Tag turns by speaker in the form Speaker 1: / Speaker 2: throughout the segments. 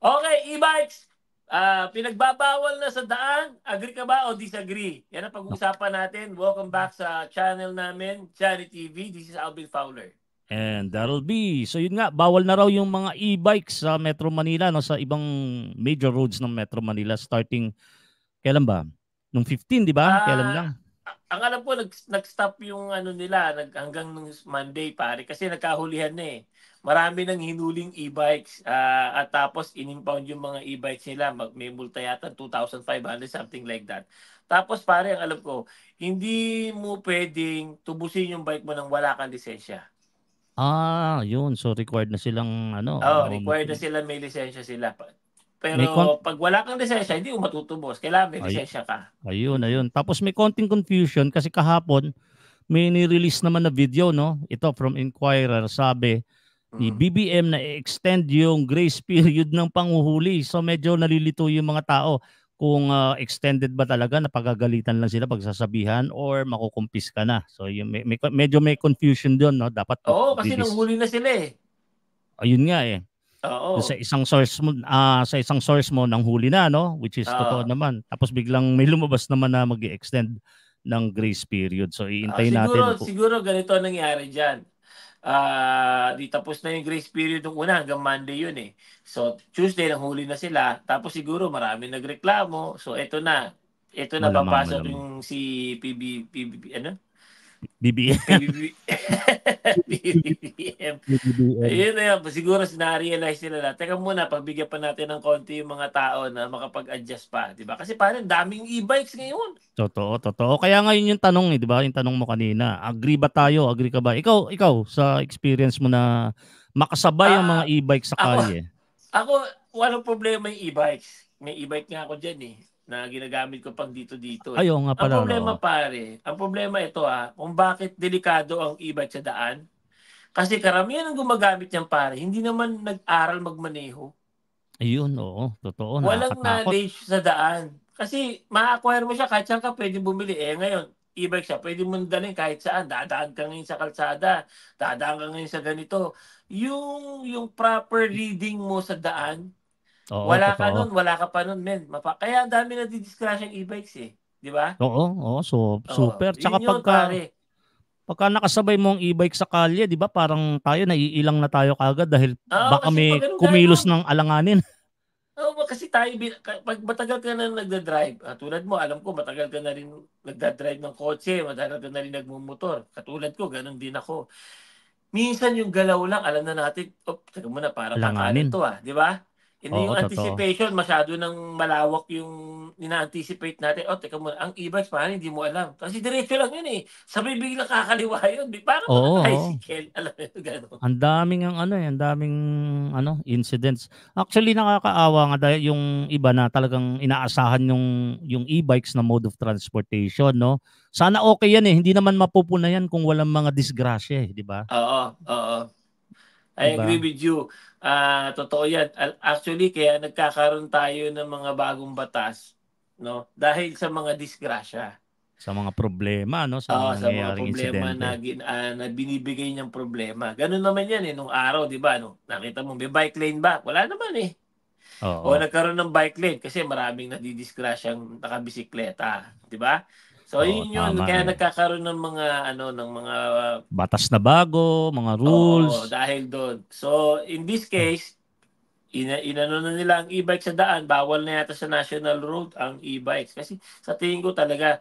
Speaker 1: Okay, e-bikes. Uh, pinagbabawal na sa daan. Agree ka ba o disagree? Yan ang pag-uusapan natin. Welcome back sa channel namin, Charity TV. This is Alvin Fowler.
Speaker 2: And that'll be. So yun nga, bawal na raw yung mga e-bikes sa Metro Manila, no, sa ibang major roads ng Metro Manila starting, kailan ba? Nung 15, di ba? Uh, kailan ah, lang?
Speaker 1: ang alam ko, nag, nag-stop yung ano nila nag, hanggang Monday pare kasi nagkahulihan na eh. Marami nang hinuling e-bikes uh, at tapos inimpound yung mga e-bikes nila. Mag, may multa yata 2,500 something like that. Tapos pare ang alam ko, hindi mo pwedeng tubusin yung bike mo nang wala kang lisensya.
Speaker 2: Ah, yun. So required na silang ano. Oh, um, required na
Speaker 1: sila may lisensya sila. Pero may kon- pag wala kang lisensya, hindi mo matutubos. Kailangan may Ay- lisensya ka.
Speaker 2: Ayun, ayun. Tapos may konting confusion kasi kahapon may ni-release naman na video, no? Ito from Inquirer, sabi ni BBM mm. na extend yung grace period ng panguhuli. So medyo nalilito yung mga tao kung ah, extended ba talaga na pagagalitan lang sila pagsasabihan or makukumpis ka na. So yung, may, may- medyo may confusion doon, no? Dapat Oo, kasi nang nahuli na sila eh. Ayun nga eh. Oo. Sa isang source mo uh, sa isang source mo nang huli na no, which is Oo. totoo naman. Tapos biglang may lumabas naman na mag-extend ng grace period. So ah, iintayin uh, siguro, natin. Siguro
Speaker 1: ganito ang nangyari diyan. Ah, uh, di tapos na yung grace period ng una hanggang Monday yun eh. So Tuesday nang huli na sila, tapos siguro marami nagreklamo. So eto na. Ito na malamang, papasok malamang. yung si PB, PB ano? BBM. BBM. BBM. BBM. Ayun na yun. Siguro na nila na, teka muna, pagbigyan pa natin ng konti yung mga tao na makapag-adjust pa. Di ba? Kasi parang daming e-bikes ngayon.
Speaker 2: Totoo, totoo. Kaya ngayon yung tanong, eh, di ba? Yung tanong mo kanina, agree ba tayo? Agree ka ba? Ikaw, ikaw sa experience mo na makasabay ah, ang mga e-bikes sa kalye.
Speaker 1: Ako, ako, walang problema yung e-bikes. May e-bike nga ako dyan eh na ginagamit ko pang dito-dito. Eh. Ayaw nga pala. Ang problema no? pare, ang problema ito ah, kung bakit delikado ang iba sa daan. Kasi karamihan ang gumagamit niyan pare, hindi naman nag-aral magmaneho.
Speaker 2: Ayun, oo. Totoo. na. Walang knowledge
Speaker 1: sa daan. Kasi ma-acquire mo siya kahit saan ka pwede bumili. Eh ngayon, e-bike siya, pwede mo dalhin kahit saan. Dadaan ka ngayon sa kalsada, dadaan ka ngayon sa ganito. Yung, yung proper reading mo sa daan,
Speaker 2: Oo, wala totoo. ka nun,
Speaker 1: wala ka pa nun, men. Mapa- Kaya ang dami na didiscrash ang e-bikes eh. Di ba?
Speaker 2: Oo, oo. So, super. Oo, Tsaka yun yun, pagka, pare. pagka nakasabay mo ang e-bike sa kalye, di ba parang tayo, naiilang na tayo kagad dahil Oo, baka may pag tayo, kumilos ng alanganin.
Speaker 1: Oo, ba, kasi tayo, bin- pag matagal ka na nagdadrive, ah, tulad mo, alam ko, matagal ka na rin nagdadrive ng kotse, matagal ka na rin nagmumotor. Katulad ko, ganun din ako. Minsan yung galaw lang, alam na natin, oh, teka muna, parang kakano Alanganin. to ah, di ba?
Speaker 2: Hindi Oo, yung totoo. anticipation,
Speaker 1: masyado nang malawak yung ina-anticipate natin. Oh, teka muna, ang e bikes parang hindi mo alam. Kasi diretso lang yun eh. Sa may bigla kakaliwa yun. Di- Parang Oo, mga oo. Alam mo yun, gano'n.
Speaker 2: Ang daming ang ano eh, ang daming ano incidents. Actually nakakaawa nga dahil yung iba na talagang inaasahan yung yung e-bikes na mode of transportation, no. Sana okay yan eh, hindi naman mapupuna yan kung walang mga disgrasya eh, di ba?
Speaker 1: Oo, oo. I diba? agree with you. Uh, totoo yan. Actually, kaya nagkakaroon tayo ng mga bagong batas no? dahil sa mga disgrasya.
Speaker 2: Sa mga problema, no? Sa, Oo, mga, sa mga problema na,
Speaker 1: gin, uh, na binibigay niyang problema. Ganun naman yan eh, nung araw, di ba? No? Nakita mo, may bike lane ba? Wala naman eh. Oo. O nagkaroon ng bike lane kasi maraming nadidisgrasyang nakabisikleta, di ba? So Oo, yun yun tama. kaya nagkakaroon ng mga ano ng mga
Speaker 2: batas na bago, mga rules. Oo,
Speaker 1: dahil doon. So in this hmm. case, ina inano na nila ang e-bike sa daan, bawal na yata sa national road ang e-bikes kasi sa tingin ko talaga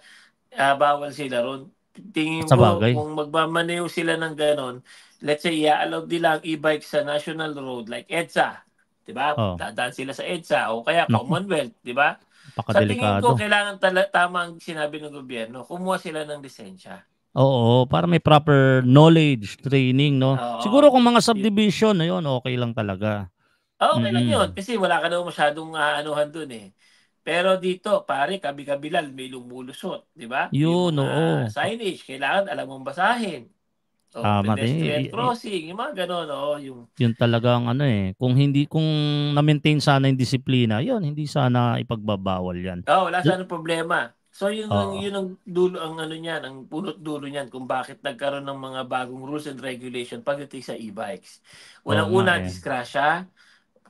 Speaker 1: uh, bawal sila ron. Tingin sa ko bagay. kung magmamaneo sila ng ganon, let's say i-allow nila ang e-bike sa national road like EDSA, 'di ba? Oh. Dadaan sila sa EDSA o kaya Commonwealth, 'di ba? Sa tingin ko, kailangan tala- tama ang sinabi ng gobyerno. Kumuha sila ng lisensya.
Speaker 2: Oo, para may proper knowledge, training, no? Oo. Siguro kung mga subdivision, ayun, okay lang talaga. Ah, okay lang Mm-mm. yun.
Speaker 1: Kasi wala ka naman masyadong ah, anuhan dun eh. Pero dito, pare, kabi-kabilal, may lumulusot. Di ba? Yun, Yung mga Signage, kailangan alam mong basahin.
Speaker 2: Oh, ah, Tama pedestrian din.
Speaker 1: crossing, yung mga gano'n, oh, yung...
Speaker 2: Yun talagang ano eh, kung hindi, kung na-maintain sana yung disiplina, yun, hindi sana ipagbabawal yan. Oo, oh, wala sana D-
Speaker 1: problema. So yun, oh. yun ang dulo, ang ano niyan, ang punot dulo niyan kung bakit nagkaroon ng mga bagong rules and regulation pagdating sa e-bikes. Walang una oh, una, eh. diskrasya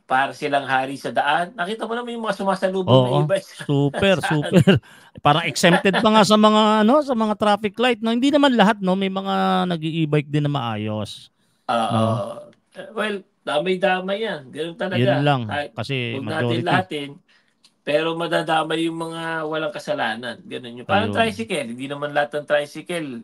Speaker 1: para silang hari sa daan. Nakita mo naman yung mga sumasalubong Oo, na iba. Super, super.
Speaker 2: Para exempted pa nga sa mga ano, sa mga traffic light. No, hindi naman lahat no, may mga nag-e-bike din na maayos. Uh, no?
Speaker 1: well, damay-damay yan. Ganun talaga. Yun lang. Kasi Huwag majority. natin lahatin, pero madadamay yung mga walang kasalanan. Ganun yun. Parang Ayun. tricycle. Hindi naman lahat ng tricycle.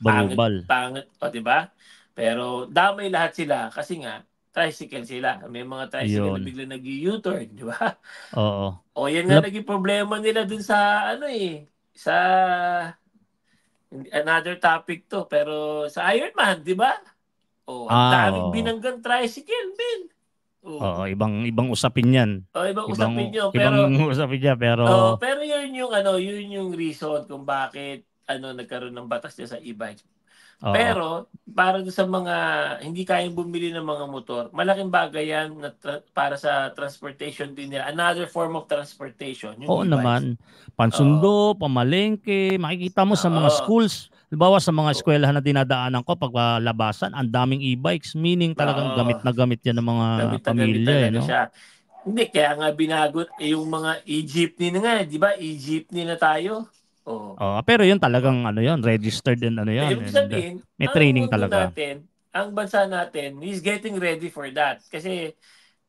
Speaker 2: Balubal.
Speaker 1: Pangit, pangit. O, diba? Pero damay lahat sila kasi nga, tricycle sila. May mga tricycle Yun. na bigla nag-U-turn, di ba? Oo. O yan nga Lap- naging problema nila dun sa ano eh, sa another topic to, pero sa Ironman, di ba? O, ang ah, daming oo. binanggang tricycle, men. Oo, oo
Speaker 2: ibang ibang usapin 'yan. Oo, ibang, ibang usapin 'yo, pero ibang usapin niya, pero oh,
Speaker 1: pero 'yun yung ano, 'yun yung reason kung bakit ano nagkaroon ng batas niya sa e-bike pero para sa mga hindi kayang bumili ng mga motor, malaking bagay yan na tra- para sa transportation din nila. Another form of transportation. Yung Oo device. naman.
Speaker 2: Pansundo, Oo. pamalengke, makikita mo sa mga Oo. schools. Halimbawa sa mga eskwelahan na dinadaanan ko pag labasan, ang daming e-bikes. Meaning talagang Oo. gamit na gamit yan ng mga Gamit na gamit pamilya. eh, talaga no? siya.
Speaker 1: Hindi, kaya nga binago eh, yung mga e-jeepney na nga, di ba? E-jeepney na tayo. Oh.
Speaker 2: Oh. pero yun talagang ano yun, registered din ano yun. Eh, and, uh, may training talaga.
Speaker 1: Natin, ang bansa natin is getting ready for that. Kasi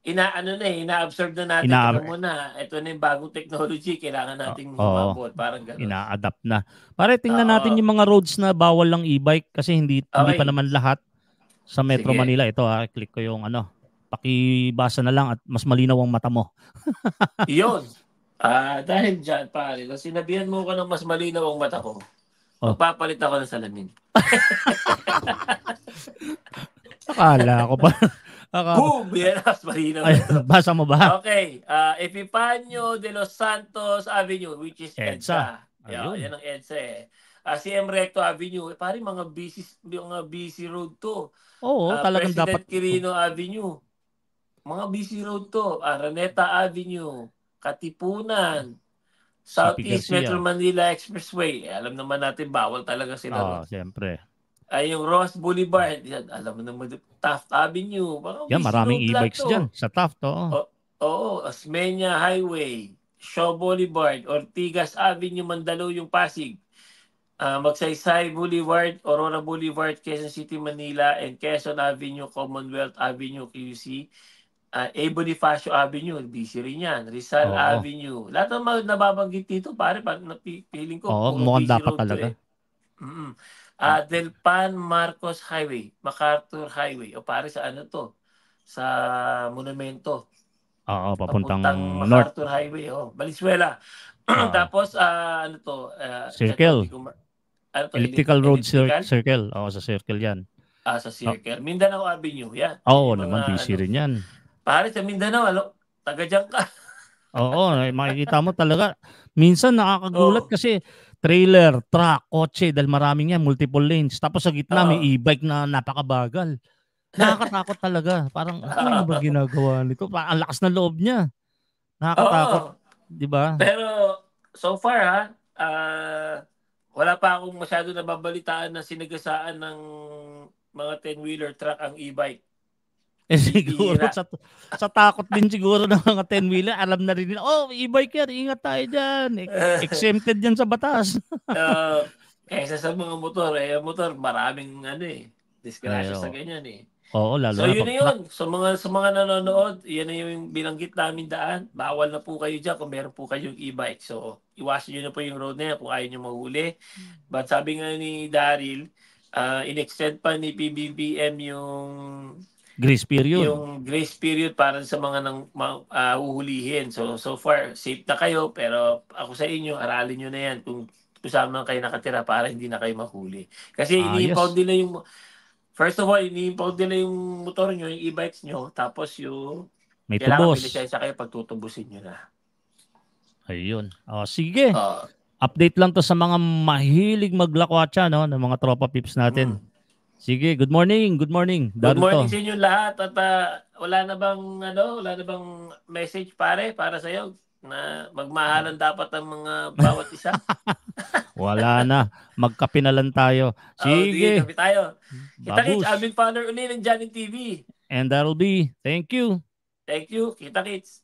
Speaker 1: inaano na eh, inaabsorb na natin Ina- ito muna. Ito na yung bagong technology, kailangan nating oh, humabot. Parang
Speaker 2: ganun. Ina-adapt na. Pare, tingnan uh, natin yung mga roads na bawal lang e-bike kasi hindi, okay. hindi pa naman lahat sa Metro Sige. Manila. Ito ha, ah, click ko yung ano. Pakibasa na lang at mas malinaw ang mata mo.
Speaker 1: Yun. Ah, dahil dyan, pare, kung sinabihan mo ko ng mas malinaw ang mata ko, Oh. magpapalit ako ng salamin.
Speaker 2: Akala ko pa.
Speaker 1: Akala. Boom! Yan, mas malinaw. Ay, basa mo ba? Okay, ah, Epifanio de los Santos Avenue, which is EDSA. EDSA. Ayun. yan ang EDSA eh. Ah, CM Recto Avenue, eh, pare, mga busy, mga busy road to. Oo, Ah, talagang President dapat. Quirino Avenue. Mga busy road to. Araneta ah, Avenue. Katipunan, Southeast Garcia. Metro Manila Expressway. Eh, alam naman natin, bawal talaga sila. Oo, ah, oh, siyempre. Ay, yung Ross Boulevard. Yan, alam mo naman, Taft Avenue. Baka yan, maraming e-bikes to. dyan
Speaker 2: sa Taft, oo.
Speaker 1: Oo, Osmeña Highway, Shaw Boulevard, Ortigas Avenue, Mandaluyong, Pasig. Uh, Magsaysay Boulevard, Aurora Boulevard, Quezon City, Manila, and Quezon Avenue, Commonwealth Avenue, QC uh, ah, Ebony Fascio Avenue, busy rin yan. Rizal Oo. Avenue. Lahat ng mga nababanggit dito, pare, pag napipiling ko. Oo, puro mukhang dapat talaga. Eh. Mm-mm. Ah, Del Pan Marcos Highway, MacArthur Highway. O pare, sa ano to? Sa monumento.
Speaker 2: Oo, papuntang, Papuntang north. MacArthur
Speaker 1: Highway. Oh, Valenzuela. Ah. Tapos, ah, ano to? ah, Circle. ma-
Speaker 2: Ano to? Elliptical road Elliptical? circle. Oo, sa circle yan. Ah, sa ah. circle.
Speaker 1: Mindanao Avenue, yan. Oo Yung naman, busy ano, rin yan. Pare, sa Mindanao, alo, taga dyan ka.
Speaker 2: Oo, makikita mo talaga. Minsan nakakagulat Oo. kasi trailer, truck, kotse, dahil maraming yan, multiple lanes. Tapos sa gitna, Oo. may e-bike na napakabagal. Nakakatakot talaga. Parang, ah, ano ba ginagawa nito? Ang lakas ng loob niya. Nakakatakot. Oo. Di ba? Pero
Speaker 1: so far ha, ah, wala pa akong masyado nababalitaan na sinagasaan ng mga 10-wheeler truck ang e-bike.
Speaker 2: Eh siguro sa, sa takot din siguro ng mga 10 wheeler, alam na rin nila, oh, e-biker, ingat tayo diyan. exempted yan sa batas. uh,
Speaker 1: kaysa sa mga motor, eh, motor, maraming ano eh, disgrasya sa ganyan eh.
Speaker 2: Oo, lalo so, na yun na yun.
Speaker 1: Sa mga, sa mga nanonood, yan na yung binanggit namin daan. Bawal na po kayo dyan kung meron po kayong e-bike. So, iwasan nyo na po yung road na yan kung ayaw nyo mahuli. Hmm. But sabi nga ni Daryl, uh, in-extend pa ni PBBM yung Grace period. Yung grace period para sa mga nang uh, ah, uhulihin. So so far safe na kayo pero ako sa inyo aralin niyo na 'yan kung kusama kayo nakatira para hindi na kayo mahuli. Kasi ah, ini-impound yes. nila yung First of all, ini-impound nila yung motor niyo, yung e-bikes niyo, tapos yung may kailangan tubos. Kailangan lisensya kayo pagtutubusin niyo na.
Speaker 2: Ayun. Oh, sige. Uh, Update lang to sa mga mahilig maglakwatsa no, ng mga tropa pips natin. Hmm. Sige, good morning, good morning. Daruto. Good morning sa inyo
Speaker 1: lahat at uh, wala na bang ano, wala na bang message pare para sa iyo na magmahalan dapat ang mga bawat isa?
Speaker 2: wala na, magkape na lang tayo. Sige. Oh, sige, tayo. Kita kits, Alvin
Speaker 1: Panner uli ng Johnny TV.
Speaker 2: And that'll be, thank you.
Speaker 1: Thank you, kita kits.